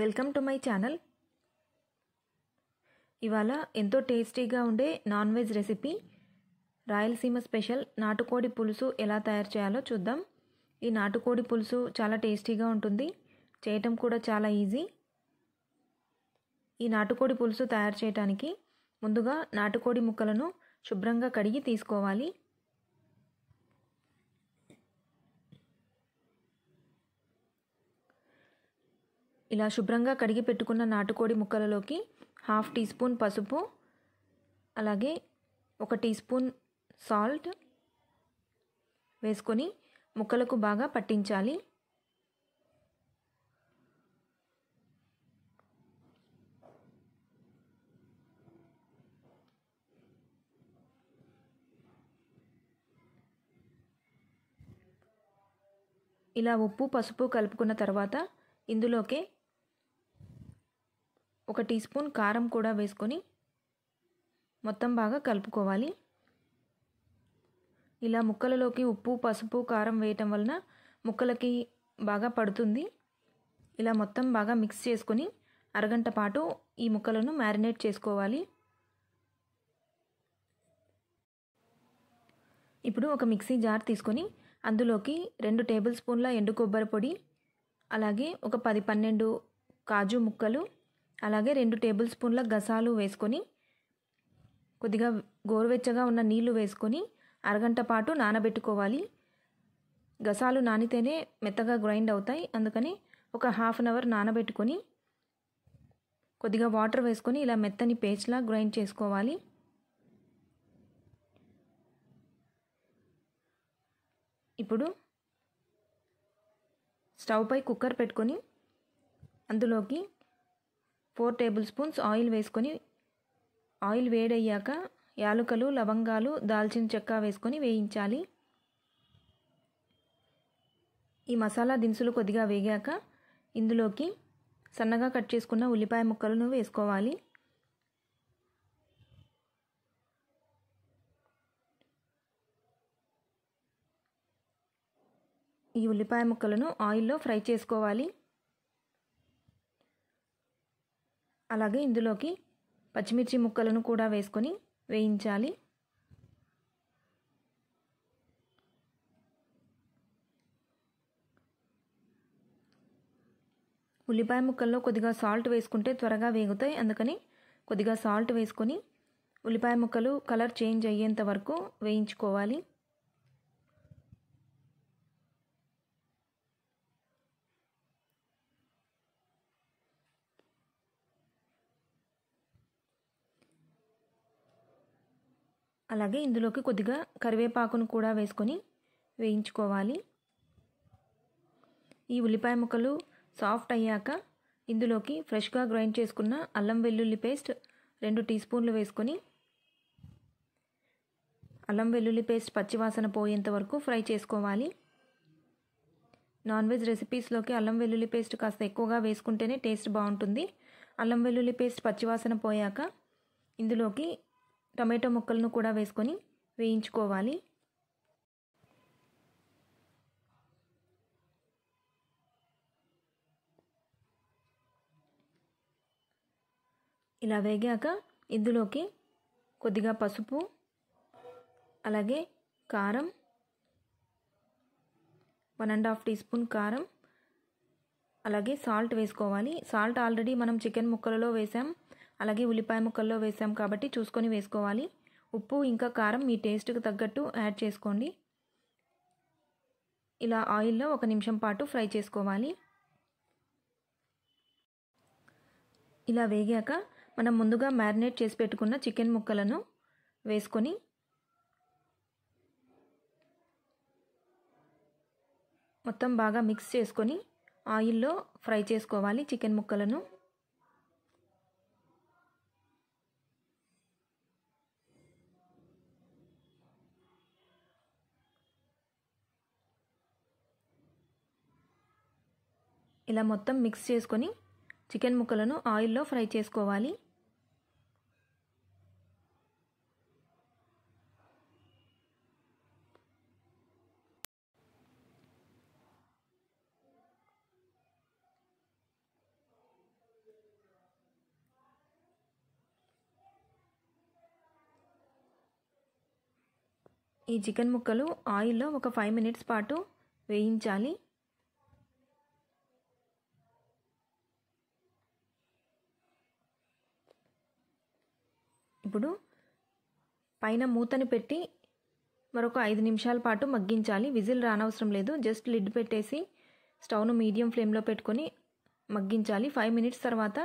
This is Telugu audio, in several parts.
వెల్కమ్ టు మై ఛానల్ ఇవాళ ఎంతో టేస్టీగా ఉండే non veg recipe Rayalaseema special నాటుకోడి పులుసు ఎలా తయారు చేయాలో చూద్దాం ఈ నాటుకోడి పులుసు చాలా టేస్టీగా ఉంటుంది చేయటం కూడా చాలా ఈజీ ఈ నాటుకోడి పులుసు తయారు చేయటానికి ముందుగా నాటుకోడి ముక్కలను శుభ్రంగా కడిగి తీసుకోవాలి ఇలా శుభ్రంగా కడిగి పెట్టుకున్న నాటుకోడి ముక్కలలోకి హాఫ్ టీ స్పూన్ పసుపు అలాగే ఒక టీ స్పూన్ సాల్ట్ వేసుకొని ముక్కలకు బాగా పట్టించాలి ఇలా ఉప్పు పసుపు కలుపుకున్న తర్వాత ఇందులోకే ఒక టీ స్పూన్ కారం కూడా వేసుకొని మొత్తం బాగా కలుపుకోవాలి ఇలా ముక్కలలోకి ఉప్పు పసుపు కారం వేయటం వలన ముక్కలకి బాగా పడుతుంది ఇలా మొత్తం బాగా మిక్స్ చేసుకొని అరగంట పాటు ఈ ముక్కలను మ్యారినేట్ చేసుకోవాలి ఇప్పుడు ఒక మిక్సీ జార్ తీసుకొని అందులోకి రెండు టేబుల్ స్పూన్ల ఎండు కొబ్బరి పొడి అలాగే ఒక పది పన్నెండు కాజు ముక్కలు అలాగే రెండు టేబుల్ స్పూన్ల గసాలు వేసుకొని కొద్దిగా గోరువెచ్చగా ఉన్న నీళ్లు వేసుకొని అరగంట పాటు నానబెట్టుకోవాలి గసాలు నానితేనే మెత్తగా గ్రైండ్ అవుతాయి అందుకని ఒక హాఫ్ అన్ అవర్ నానబెట్టుకొని కొద్దిగా వాటర్ వేసుకొని ఇలా మెత్తని పేస్ట్లా గ్రైండ్ చేసుకోవాలి ఇప్పుడు స్టవ్ పై కుక్కర్ పెట్టుకొని అందులోకి ఫోర్ టేబుల్ స్పూన్స్ ఆయిల్ వేసుకొని ఆయిల్ వేడయ్యాక యాలకులు లవంగాలు దాల్చిన చెక్క వేసుకొని వేయించాలి ఈ మసాలా దినుసులు కొద్దిగా వేగాక ఇందులోకి సన్నగా కట్ చేసుకున్న ఉల్లిపాయ ముక్కలను వేసుకోవాలి ఈ ఉల్లిపాయ ముక్కలను ఆయిల్లో ఫ్రై చేసుకోవాలి అలాగే ఇందులోకి పచ్చిమిర్చి ముక్కలను కూడా వేసుకొని వేయించాలి ఉల్లిపాయ ముక్కల్లో కొద్దిగా సాల్ట్ వేసుకుంటే త్వరగా వేగుతాయి అందుకని కొద్దిగా సాల్ట్ వేసుకొని ఉల్లిపాయ ముక్కలు కలర్ చేంజ్ అయ్యేంత వరకు వేయించుకోవాలి అలాగే ఇందులోకి కొద్దిగా కరివేపాకును కూడా వేసుకొని వేయించుకోవాలి ఈ ఉల్లిపాయ ముక్కలు సాఫ్ట్ అయ్యాక ఇందులోకి ఫ్రెష్గా గ్రైండ్ చేసుకున్న అల్లం వెల్లుల్లి పేస్ట్ రెండు టీ స్పూన్లు వేసుకొని అల్లం వెల్లుల్లి పేస్ట్ పచ్చివాసన పోయేంత వరకు ఫ్రై చేసుకోవాలి నాన్ వెజ్ రెసిపీస్లోకి అల్లం వెల్లుల్లి పేస్ట్ కాస్త ఎక్కువగా వేసుకుంటేనే టేస్ట్ బాగుంటుంది అల్లం వెల్లుల్లి పేస్ట్ పచ్చివాసన పోయాక ఇందులోకి టమాటో ముక్కలను కూడా వేసుకొని వేయించుకోవాలి ఇలా వేగాక ఇందులోకి కొద్దిగా పసుపు అలాగే కారం one and half tea spoon కారం అలాగే సాల్ట్ వేసుకోవాలి సాల్ట్ ఆల్రెడీ మనం చికెన్ ముక్కలలో వేసాం అలాగే ఉల్లిపాయ ముక్కల్లో వేసాం కాబట్టి చూసుకొని వేసుకోవాలి ఉప్పు ఇంకా కారం మీ టేస్ట్కి తగ్గట్టు యాడ్ చేసుకోండి ఇలా ఆయిల్లో ఒక నిమిషం పాటు ఫ్రై చేసుకోవాలి ఇలా వేగాక మనం ముందుగా మ్యారినేట్ చేసి పెట్టుకున్న చికెన్ ముక్కలను వేసుకొని మొత్తం బాగా మిక్స్ చేసుకొని ఆయిల్లో ఫ్రై చేసుకోవాలి చికెన్ ముక్కలను ఇలా మొత్తం మిక్స్ చేసుకొని చికెన్ ముక్కలను ఆయిల్లో ఫ్రై చేసుకోవాలి ఈ చికెన్ ముక్కలు ఆయిల్లో ఒక ఫైవ్ మినిట్స్ పాటు వేయించాలి ఇప్పుడు పైన మూతను పెట్టి మరొక ఐదు నిమిషాల పాటు మగ్గించాలి విజిల్ రానవసరం లేదు జస్ట్ లిడ్ పెట్టేసి స్టవ్ను మీడియం ఫ్లేమ్లో పెట్టుకొని మగ్గించాలి ఫైవ్ మినిట్స్ తర్వాత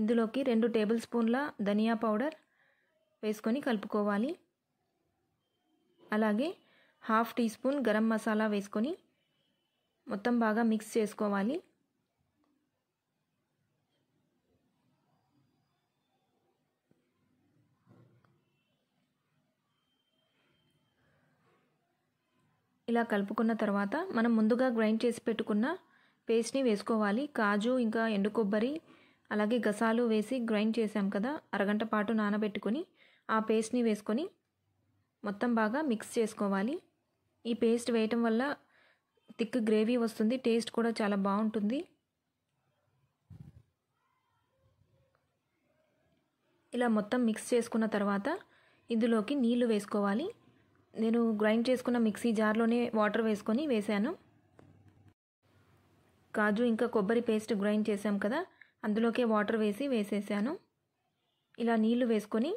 ఇందులోకి రెండు టేబుల్ స్పూన్ల ధనియా పౌడర్ వేసుకొని కలుపుకోవాలి అలాగే half tea spoon garam masala వేసుకొని మొత్తం బాగా మిక్స్ చేసుకోవాలి ఇలా కలుపుకున్న తర్వాత మనం ముందుగా గ్రైండ్ చేసి పెట్టుకున్న పేస్ట్ని వేసుకోవాలి కాజు ఇంకా ఎండు కొబ్బరి అలాగే గసాలు వేసి గ్రైండ్ చేసాం కదా అరగంట పాటు నానబెట్టుకుని ఆ పేస్ట్ని వేసుకొని మొత్తం బాగా మిక్స్ చేసుకోవాలి ఈ పేస్ట్ వేయటం వల్ల థిక్ గ్రేవీ వస్తుంది టేస్ట్ కూడా చాలా బాగుంటుంది ఇలా మొత్తం మిక్స్ చేసుకున్న తర్వాత ఇందులోకి నీళ్లు వేసుకోవాలి నేను గ్రైండ్ చేసుకున్న మిక్సీ జార్లోనే వాటర్ వేసుకొని వేసాను కాజు ఇంకా కొబ్బరి పేస్ట్ గ్రైండ్ చేసాం కదా అందులోకే వాటర్ వేసి వేసేసాను ఇలా నీళ్లు వేసుకొని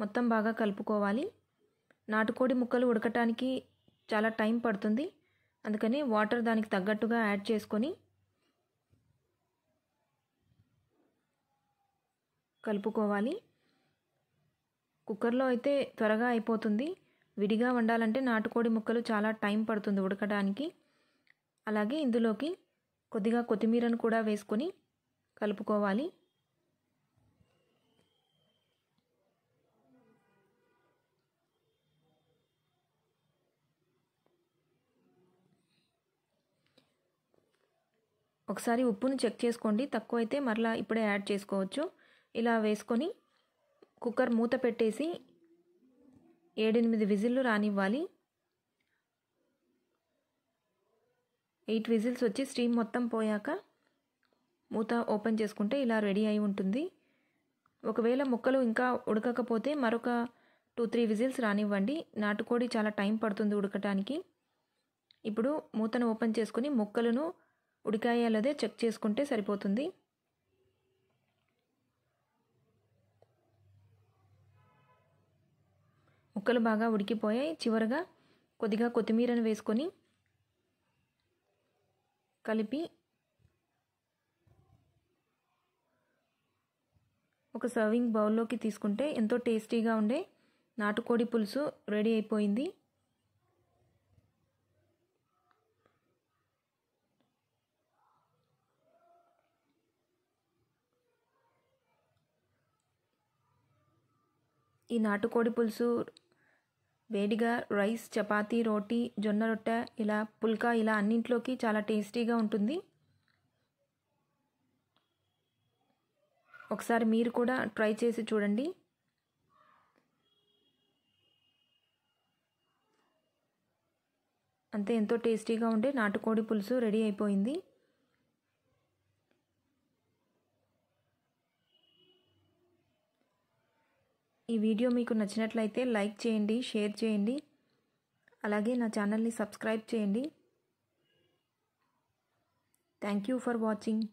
మొత్తం బాగా కలుపుకోవాలి నాటుకోడి ముక్కలు ఉడకటానికి చాలా టైం పడుతుంది అందుకని వాటర్ దానికి తగ్గట్టుగా యాడ్ చేసుకొని కలుపుకోవాలి కుక్కర్లో అయితే త్వరగా అయిపోతుంది విడిగా వండాలంటే నాటుకోడి ముక్కలు చాలా టైం పడుతుంది ఉడకడానికి అలాగే ఇందులోకి కొద్దిగా కొత్తిమీరను కూడా వేసుకొని కలుపుకోవాలి ఒకసారి ఉప్పును చెక్ చేసుకోండి తక్కువైతే మరలా ఇప్పుడే యాడ్ చేసుకోవచ్చు ఇలా వేసుకొని కుక్కర్ మూత పెట్టేసి ఏడెనిమిది విజిల్లు రానివ్వాలి ఎయిట్ విజిల్స్ వచ్చి స్టీమ్ మొత్తం పోయాక మూత ఓపెన్ చేసుకుంటే ఇలా రెడీ అయి ఉంటుంది ఒకవేళ ముక్కలు ఇంకా ఉడకకపోతే మరొక టూ త్రీ విజిల్స్ రానివ్వండి నాటుకోడి చాలా టైం పడుతుంది ఉడకటానికి ఇప్పుడు మూతను ఓపెన్ చేసుకుని ముక్కలను ఉడికాయాలదే చెక్ చేసుకుంటే సరిపోతుంది ముక్కలు బాగా ఉడికిపోయాయి చివరగా కొద్దిగా కొత్తిమీరను వేసుకొని కలిపి ఒక సర్వింగ్ బౌల్లోకి తీసుకుంటే ఎంతో టేస్టీగా ఉండే నాటుకోడి పులుసు రెడీ అయిపోయింది ఈ నాటుకోడి పులుసు వేడిగా రైస్ చపాతి రోటీ జొన్న రొట్టె ఇలా పుల్కా ఇలా అన్నింటిలోకి చాలా టేస్టీగా ఉంటుంది ఒకసారి మీరు కూడా ట్రై చేసి చూడండి అంతే ఎంతో టేస్టీగా ఉండే నాటుకోడి పులుసు రెడీ అయిపోయింది ఈ వీడియో మీకు నచ్చినట్లయితే లైక్ చేయండి షేర్ చేయండి అలాగే నా ఛానల్ని సబ్స్క్రైబ్ చేయండి thank you for watching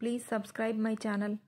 please subscribe my channel